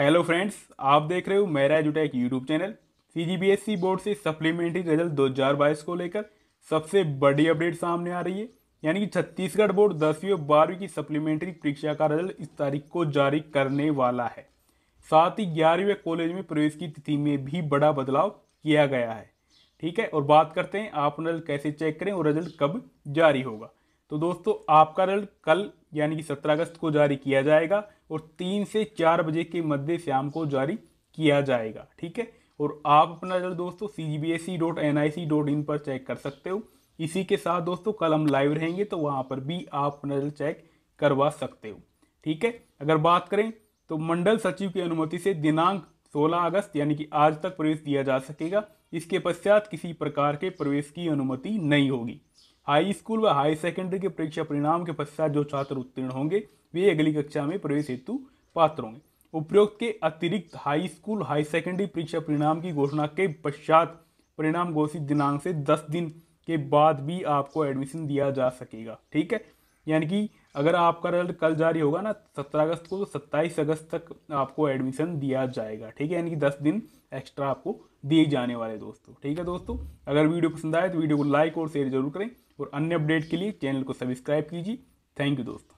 hello friends आप देख रहे हो मेरा एजुटेक यूट्यूब चैनल सी बोर्ड से सप्लीमेंट्री रिजल्ट 2022 को लेकर सबसे बड़ी अपडेट सामने आ रही है यानी कि छत्तीसगढ़ बोर्ड दसवीं और बारहवीं की सप्लीमेंट्री परीक्षा का रिजल्ट इस तारीख को जारी करने वाला है साथ ही ग्यारहवीं कॉलेज में प्रवेश की तिथि में भी बड़ा बदलाव किया गया है ठीक है और बात करते हैं आप रिजल्ट कैसे चेक करें और रिजल्ट कब जारी होगा तो दोस्तों आपका रिजल्ट कल यानी कि सत्रह अगस्त को जारी किया जाएगा और तीन से चार बजे के मध्य शाम को जारी किया जाएगा ठीक है और आप अपना रिजल्ट दोस्तों सी पर चेक कर सकते हो इसी के साथ दोस्तों कल हम लाइव रहेंगे तो वहाँ पर भी आप अपना रिजल्ट चेक करवा सकते हो ठीक है अगर बात करें तो मंडल सचिव की अनुमति से दिनांक 16 अगस्त यानी कि आज तक प्रवेश दिया जा सकेगा इसके पश्चात किसी प्रकार के प्रवेश की अनुमति नहीं होगी हाई स्कूल व हाई सेकेंडरी के परीक्षा परिणाम के पश्चात जो छात्र उत्तीर्ण होंगे वे अगली कक्षा में प्रवेश हेतु पात्र होंगे उपयुक्त के अतिरिक्त हाई स्कूल हाई सेकेंडरी परीक्षा परिणाम की घोषणा के पश्चात परिणाम घोषित दिनांक से दस दिन के बाद भी आपको एडमिशन दिया जा सकेगा ठीक है यानी कि अगर आपका रिजल्ट कल जारी होगा ना सत्रह अगस्त को तो सत्ताईस अगस्त तक आपको एडमिशन दिया जाएगा ठीक है यानी कि दस दिन एक्स्ट्रा आपको दिए जाने वाले दोस्तों ठीक है दोस्तों अगर वीडियो पसंद आए तो वीडियो को लाइक और शेयर जरूर करें और अन्य अपडेट के लिए चैनल को सब्सक्राइब कीजिए थैंक यू दोस्तों